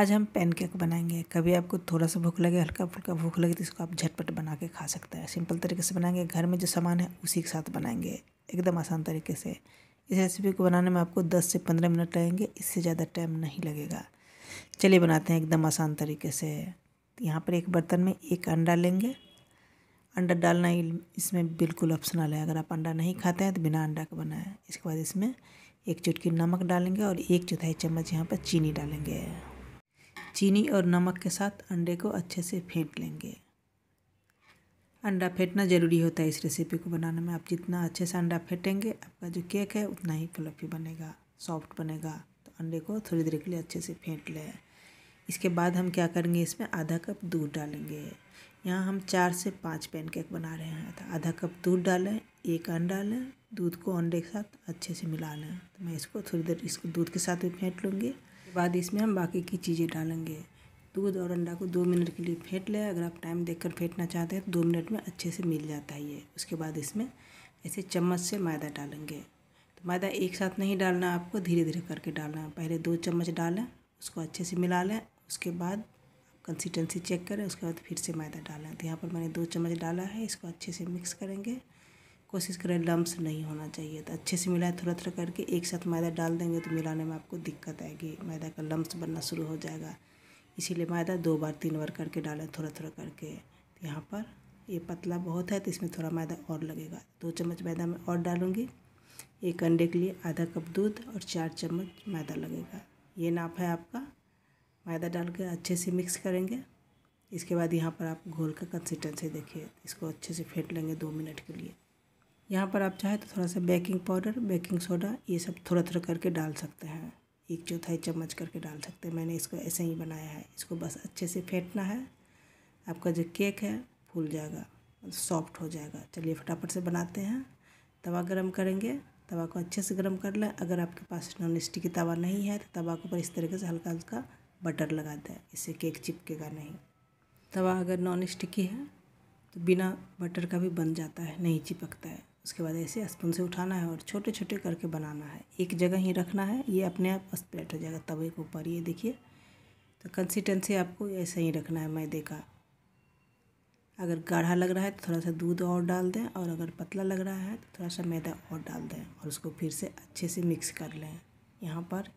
आज हम पैनकेक बनाएंगे कभी आपको थोड़ा सा भूख लगे हल्का फुल्का भूख लगे तो इसको आप झटपट बना के खा सकते हैं सिंपल तरीके से बनाएंगे घर में जो सामान है उसी के साथ बनाएंगे एकदम आसान तरीके से इस रेसिपी को बनाने में आपको 10 से 15 मिनट लगेंगे इससे ज़्यादा टाइम नहीं लगेगा चलिए बनाते हैं एकदम आसान तरीके से यहाँ पर एक बर्तन में एक अंडा लेंगे अंडा डालना इसमें बिल्कुल ऑप्शनल है अगर आप अंडा नहीं खाते हैं तो बिना अंडा के बनाएं इसके बाद इसमें एक चुटकी नमक डालेंगे और एक चौथाई चम्मच यहाँ पर चीनी डालेंगे चीनी और नमक के साथ अंडे को अच्छे से फेंट लेंगे अंडा फेंटना ज़रूरी होता है इस रेसिपी को बनाने में आप जितना अच्छे से अंडा फेंटेंगे आपका जो केक है उतना ही फ्लफी बनेगा सॉफ्ट बनेगा तो अंडे को थोड़ी देर के लिए अच्छे से फेंट लें इसके बाद हम क्या करेंगे इसमें आधा कप दूध डालेंगे यहाँ हम चार से पाँच पैन केक बना रहे हैं तो आधा कप दूध डालें एक अंडा लें दूध को अंडे के साथ अच्छे से मिला लें तो मैं इसको थोड़ी देर इसको दूध के साथ भी फेंट लूँगी उसके बाद इसमें हम बाकी की चीज़ें डालेंगे दूध और अंडा को दो मिनट के लिए फेंट लें अगर आप टाइम देखकर फेंटना चाहते हैं तो दो मिनट में अच्छे से मिल जाता है ये उसके बाद इसमें ऐसे चम्मच से मैदा डालेंगे तो मैदा एक साथ नहीं डालना आपको धीरे धीरे करके डालना है पहले दो चम्मच डालें उसको अच्छे से मिला लें उसके बाद कंसिस्टेंसी चेक करें उसके बाद फिर से मैदा डालें तो यहाँ पर मैंने दो चम्मच डाला है इसको अच्छे से मिक्स करेंगे कोशिश करें लम्स नहीं होना चाहिए तो अच्छे से मिलाए थोड़ा थोड़ा करके एक साथ मैदा डाल देंगे तो मिलाने में आपको दिक्कत आएगी मैदा का लम्स बनना शुरू हो जाएगा इसीलिए मैदा दो बार तीन बार करके डालें थोड़ा थोड़ा करके तो यहाँ पर ये पतला बहुत है तो इसमें थोड़ा मैदा और लगेगा दो चम्मच मैदा मैं और डालूँगी एक अंडे के लिए आधा कप दूध और चार चम्मच मैदा लगेगा ये नाप है आपका मैदा डाल के अच्छे से मिक्स करेंगे इसके बाद यहाँ पर आप घोल का कंसिस्टेंसी देखिए इसको अच्छे से फेंट लेंगे दो मिनट के लिए यहाँ पर आप चाहें तो थोड़ा सा बेकिंग पाउडर बेकिंग सोडा ये सब थोड़ा थोड़ा करके डाल सकते हैं एक चौथाई चम्मच करके डाल सकते हैं मैंने इसको ऐसे ही बनाया है इसको बस अच्छे से फेंटना है आपका जो केक है फूल जाएगा सॉफ्ट हो जाएगा चलिए फटाफट से बनाते हैं तवा गर्म करेंगे तवा को अच्छे से गर्म कर लें अगर आपके पास नॉन स्टिकी तवा नहीं है तो तवा के ऊपर इस तरीके से हल्का हल्का बटर लगा दें इससे केक चिपकेगा नहीं तवा अगर नॉन स्टिकी है तो बिना बटर का भी बन जाता है नहीं चिपकता है उसके बाद ऐसे स्पून से उठाना है और छोटे छोटे करके बनाना है एक जगह ही रखना है ये अपने आप स्प्रेड हो जाएगा तवे के ऊपर ये देखिए तो कंसिस्टेंसी आपको ऐसे ही रखना है मैदे का अगर गाढ़ा लग रहा है तो थोड़ा सा दूध और डाल दें और अगर पतला लग रहा है तो थोड़ा सा मैदा और डाल दें और उसको फिर से अच्छे से मिक्स कर लें यहाँ पर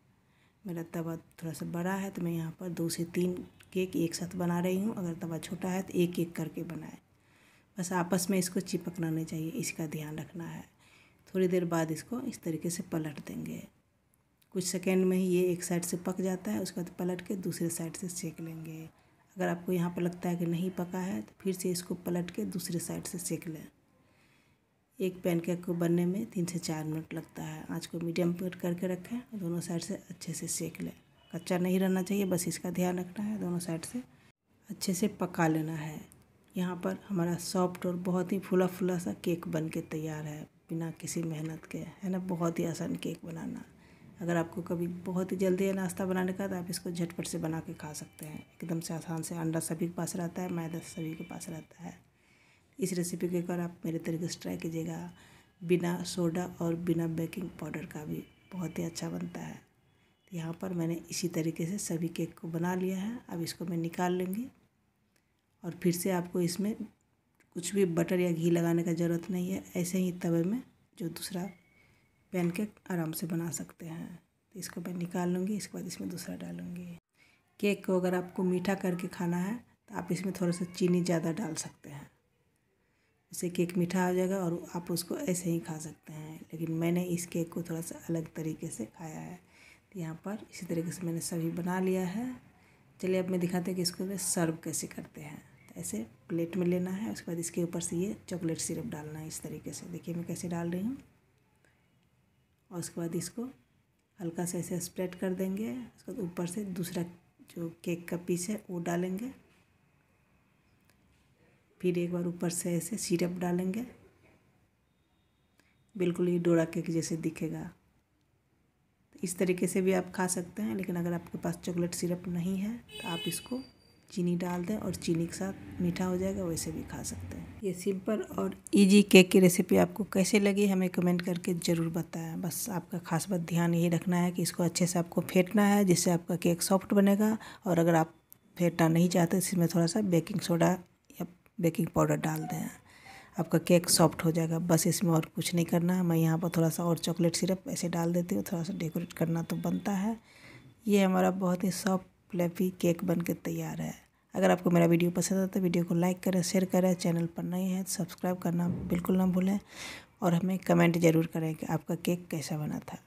मेरा तवा थोड़ा सा बड़ा है तो मैं यहाँ पर दो से तीन केक एक साथ बना रही हूँ अगर तवा छोटा है तो एक एक करके बनाएं बस आपस में इसको चिपकना नहीं चाहिए इसका ध्यान रखना है थोड़ी देर बाद इसको इस तरीके से पलट देंगे कुछ सेकेंड में ही ये एक साइड से पक जाता है उसके बाद पलट के दूसरे साइड से सेक लेंगे अगर आपको यहाँ पर लगता है कि नहीं पका है तो फिर से इसको पलट के दूसरे साइड से सेक लें एक पैनकेक को बनने में तीन से चार मिनट लगता है आँच को मीडियम पर करके रखें दोनों साइड से अच्छे से सेक लें कच्चा नहीं रहना चाहिए बस इसका ध्यान रखना है दोनों साइड से अच्छे से पका लेना है यहाँ पर हमारा सॉफ्ट और बहुत ही फुला फुला सा केक बन के तैयार है बिना किसी मेहनत के है ना बहुत ही आसान केक बनाना अगर आपको कभी बहुत ही जल्दी है नाश्ता बनाने का तो आप इसको झटपट से बना के खा सकते हैं एकदम से आसान से अंडा सभी के पास रहता है मैदा सभी के पास रहता है इस रेसिपी को एक आप मेरे तरीके से ट्राई कीजिएगा बिना सोडा और बिना बेकिंग पाउडर का भी बहुत ही अच्छा बनता है यहाँ पर मैंने इसी तरीके से सभी केक को बना लिया है अब इसको मैं निकाल लूँगी और फिर से आपको इसमें कुछ भी बटर या घी लगाने का ज़रूरत नहीं है ऐसे ही तवे में जो दूसरा पैन केक आराम से बना सकते हैं तो इसको मैं निकाल लूँगी इसके बाद इसमें दूसरा डालूँगी केक को अगर आपको मीठा करके खाना है तो आप इसमें थोड़ा सा चीनी ज़्यादा डाल सकते हैं उससे केक मीठा हो जाएगा और आप उसको ऐसे ही खा सकते हैं लेकिन मैंने इस केक को थोड़ा सा अलग तरीके से खाया है तो यहाँ पर इसी तरीके से मैंने सभी बना लिया है चलिए अब मैं दिखाते हैं कि इसको मैं सर्व कैसे करते हैं ऐसे प्लेट में लेना है उसके बाद इसके ऊपर से ये चॉकलेट सिरप डालना है इस तरीके से देखिए मैं कैसे डाल रही हूँ और उसके बाद इसको हल्का सा ऐसे स्प्रेड कर देंगे उसके बाद ऊपर से दूसरा जो केक का पीस है वो डालेंगे फिर एक बार ऊपर से ऐसे सिरप डालेंगे बिल्कुल ये डोरा केक जैसे दिखेगा इस तरीके से भी आप खा सकते हैं लेकिन अगर आपके पास चॉकलेट सिरप नहीं है तो आप इसको चीनी डाल दें और चीनी के साथ मीठा हो जाएगा वैसे भी खा सकते हैं ये सिंपल और इजी केक की रेसिपी आपको कैसे लगी हमें कमेंट करके ज़रूर बताएं बस आपका खास बात ध्यान यही रखना है कि इसको अच्छे से आपको फेंटना है जिससे आपका केक सॉफ्ट बनेगा और अगर आप फेंटना नहीं चाहते इसमें थोड़ा सा बेकिंग सोडा या बेकिंग पाउडर डाल दें आपका केक सॉफ्ट हो जाएगा बस इसमें और कुछ नहीं करना है मैं यहाँ पर थोड़ा सा और चॉकलेट सिरप ऐसे डाल देती हूँ थोड़ा सा डेकोरेट करना तो बनता है ये हमारा बहुत ही सॉफ्ट फ्लैफी केक के तैयार है अगर आपको मेरा वीडियो पसंद आता है तो वीडियो को लाइक करें शेयर करें चैनल पर नए हैं तो सब्सक्राइब करना बिल्कुल ना भूलें और हमें कमेंट ज़रूर करें कि आपका केक कैसा बना था